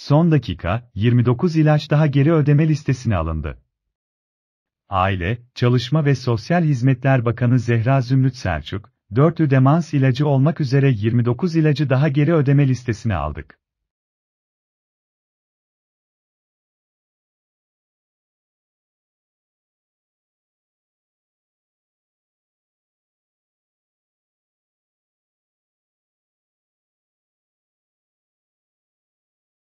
Son dakika, 29 ilaç daha geri ödeme listesine alındı. Aile, Çalışma ve Sosyal Hizmetler Bakanı Zehra Zümrüt Selçuk, 4 demans ilacı olmak üzere 29 ilacı daha geri ödeme listesine aldık.